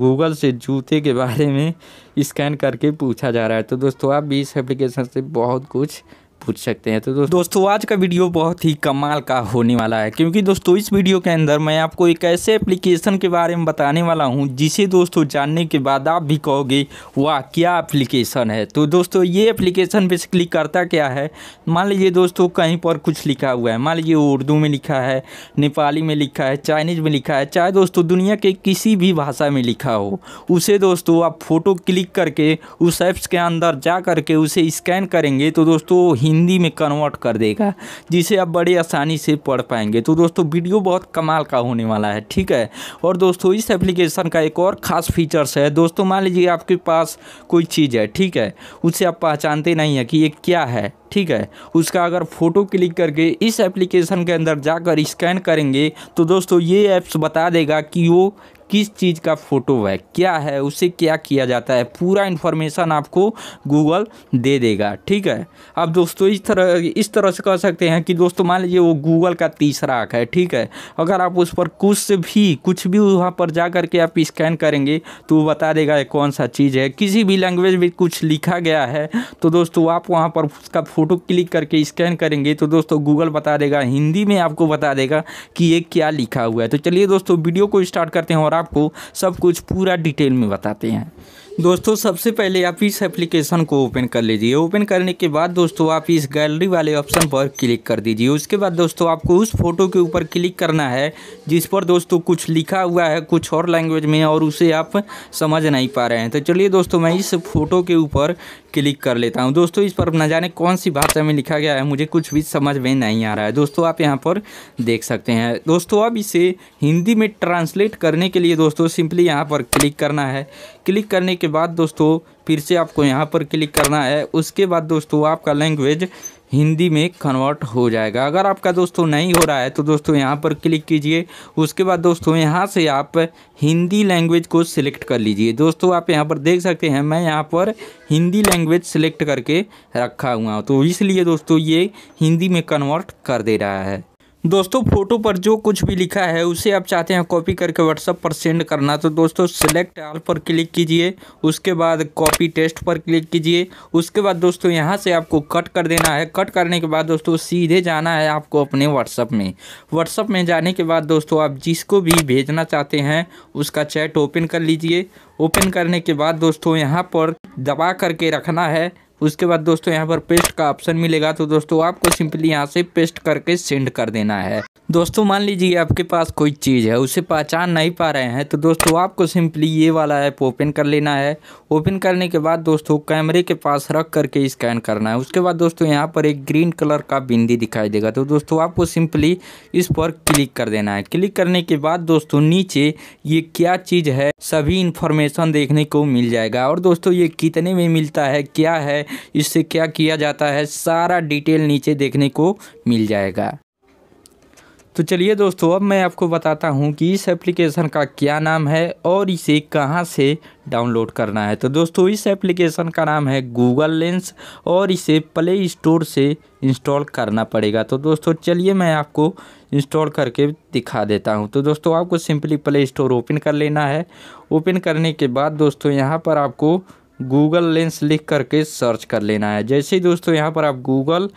Google से जूते के बारे में स्कैन करके पूछा जा रहा है तो दोस्तों आप भी इस एप्लीकेशन से बहुत कुछ पूछ सकते हैं तो दोस्तों दोस्तों आज का वीडियो बहुत ही कमाल का होने वाला है क्योंकि दोस्तों इस वीडियो के अंदर मैं आपको एक ऐसे एप्लीकेशन के बारे में बताने वाला हूँ जिसे दोस्तों जानने के बाद आप भी कहोगे वाह क्या एप्लीकेशन है तो दोस्तों ये एप्लीकेशन बेसिकली करता क्या है मान लीजिए दोस्तों कहीं पर कुछ लिखा हुआ है मान लीजिए उर्दू में लिखा है नेपाली में लिखा है चाइनीज़ में लिखा है चाहे दोस्तों दुनिया के किसी भी भाषा में लिखा हो उसे दोस्तों आप फ़ोटो क्लिक करके उस एप्स के अंदर जा करके उसे स्कैन करेंगे तो दोस्तों हिंदी हिंदी में कन्वर्ट कर देगा जिसे आप बड़े आसानी से पढ़ पाएंगे तो दोस्तों वीडियो बहुत कमाल का होने वाला है ठीक है और दोस्तों इस एप्लीकेशन का एक और ख़ास फीचर्स है दोस्तों मान लीजिए आपके पास कोई चीज़ है ठीक है उसे आप पहचानते नहीं हैं कि ये क्या है ठीक है उसका अगर फ़ोटो क्लिक करके इस एप्लीकेशन के अंदर जाकर स्कैन करेंगे तो दोस्तों ये ऐप्स बता देगा कि वो किस चीज़ का फ़ोटो है क्या है उसे क्या किया जाता है पूरा इन्फॉर्मेशन आपको गूगल दे देगा ठीक है अब दोस्तों इस तरह इस तरह से कह सकते हैं कि दोस्तों मान लीजिए वो गूगल का तीसरा आँख है ठीक है अगर आप उस पर कुछ भी कुछ भी वहाँ पर जा करके आप स्कैन करेंगे तो वो बता देगा कौन सा चीज़ है किसी भी लैंग्वेज में कुछ लिखा गया है तो दोस्तों आप वहाँ पर उसका फ़ोटो क्लिक करके स्कैन करेंगे तो दोस्तों गूगल बता देगा हिंदी में आपको बता देगा कि ये क्या लिखा हुआ है तो चलिए दोस्तों वीडियो को स्टार्ट करते हैं और आपको सब कुछ पूरा डिटेल में बताते हैं दोस्तों सबसे पहले आप इस एप्लीकेशन को ओपन कर लीजिए ओपन करने के बाद दोस्तों आप इस गैलरी वाले ऑप्शन पर क्लिक कर दीजिए उसके बाद दोस्तों आपको उस फोटो के ऊपर क्लिक करना है जिस पर दोस्तों कुछ लिखा हुआ है कुछ और लैंग्वेज में और उसे आप समझ नहीं पा रहे हैं तो चलिए दोस्तों मैं इस फोटो के ऊपर क्लिक कर लेता हूँ दोस्तों इस पर न जाने कौन सी भाषा में लिखा गया है मुझे कुछ भी समझ में नहीं आ रहा है दोस्तों आप यहाँ पर देख सकते हैं दोस्तों अब इसे हिंदी में ट्रांसलेट करने के लिए दोस्तों सिंपली यहाँ पर क्लिक करना है क्लिक करने के बाद दोस्तों फिर से आपको यहाँ पर क्लिक करना है उसके बाद दोस्तों आपका लैंग्वेज हिंदी में कन्वर्ट हो जाएगा अगर आपका दोस्तों नहीं हो रहा है तो दोस्तों यहाँ पर क्लिक कीजिए उसके बाद दोस्तों यहाँ से आप हिंदी लैंग्वेज को सिलेक्ट कर लीजिए दोस्तों आप यहाँ पर देख सकते हैं मैं यहाँ पर हिंदी लैंग्वेज सिलेक्ट करके रखा हुआ हूँ तो इसलिए दोस्तों ये हिंदी में कन्वर्ट कर दे रहा है दोस्तों फोटो पर जो कुछ भी लिखा है उसे आप चाहते हैं कॉपी करके व्हाट्सअप पर सेंड करना तो दोस्तों सेलेक्ट आल पर क्लिक कीजिए उसके बाद कॉपी टेस्ट पर क्लिक कीजिए उसके बाद दोस्तों यहां से आपको कट कर देना है कट करने के बाद दोस्तों सीधे जाना है आपको अपने व्हाट्सअप में व्हाट्सअप में जाने के बाद दोस्तों आप जिसको भी भेजना चाहते हैं उसका चैट ओपन कर लीजिए ओपन करने के बाद दोस्तों यहाँ पर दबा करके रखना है उसके बाद दोस्तों यहाँ पर पेस्ट का ऑप्शन मिलेगा तो दोस्तों आपको सिंपली यहाँ से पेस्ट करके सेंड कर देना है दोस्तों मान लीजिए आपके पास कोई चीज़ है उसे पहचान नहीं पा रहे हैं तो दोस्तों आपको सिंपली ये वाला ऐप ओपन कर लेना है ओपन करने के बाद दोस्तों कैमरे के पास रख करके स्कैन करना है उसके बाद दोस्तों यहाँ पर एक ग्रीन कलर का बिंदी दिखाई देगा तो दोस्तों आपको सिंपली इस पर क्लिक कर देना है क्लिक करने के बाद दोस्तों नीचे ये क्या चीज़ है सभी इन्फॉर्मेशन देखने को मिल जाएगा और दोस्तों ये कितने में मिलता है क्या है इससे क्या किया जाता है सारा डिटेल नीचे देखने को मिल जाएगा तो चलिए दोस्तों अब मैं आपको बताता हूँ कि इस एप्लीकेशन का क्या नाम है और इसे कहाँ से डाउनलोड करना है तो दोस्तों इस एप्लीकेशन का नाम है गूगल लेंस और इसे प्ले स्टोर से इंस्टॉल करना पड़ेगा तो दोस्तों चलिए मैं आपको इंस्टॉल करके दिखा देता हूँ तो दोस्तों आपको सिंपली प्ले स्टोर ओपन कर लेना है ओपन करने के बाद दोस्तों यहाँ पर आपको गूगल लेंस लिख करके सर्च कर लेना है जैसे ही दोस्तों यहाँ पर आप गूगल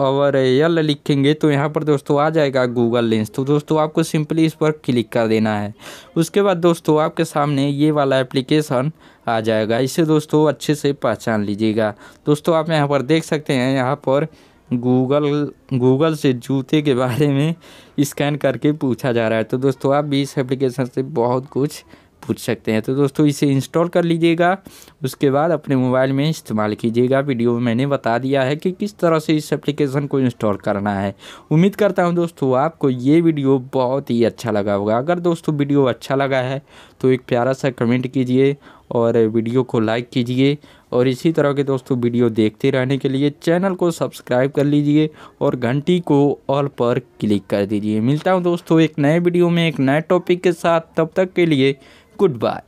और यल लिखेंगे तो यहाँ पर दोस्तों आ जाएगा गूगल लेंस तो दोस्तों आपको सिंपली इस पर क्लिक कर देना है उसके बाद दोस्तों आपके सामने ये वाला एप्लीकेशन आ जाएगा इसे दोस्तों अच्छे से पहचान लीजिएगा दोस्तों आप यहाँ पर देख सकते हैं यहाँ पर गूगल गूगल से जूते के बारे में स्कैन करके पूछा जा रहा है तो दोस्तों आप भी इस एप्लीकेशन से बहुत कुछ पूछ सकते हैं तो दोस्तों इसे इंस्टॉल कर लीजिएगा उसके बाद अपने मोबाइल में इस्तेमाल कीजिएगा वीडियो में मैंने बता दिया है कि किस तरह से इस एप्लीकेशन को इंस्टॉल करना है उम्मीद करता हूँ दोस्तों आपको ये वीडियो बहुत ही अच्छा लगा होगा अगर दोस्तों वीडियो अच्छा लगा है तो एक प्यारा सा कमेंट कीजिए और वीडियो को लाइक कीजिए और इसी तरह के दोस्तों वीडियो देखते रहने के लिए चैनल को सब्सक्राइब कर लीजिए और घंटी को ऑल पर क्लिक कर दीजिए मिलता हूँ दोस्तों एक नए वीडियो में एक नए टॉपिक के साथ तब तक के लिए goodbye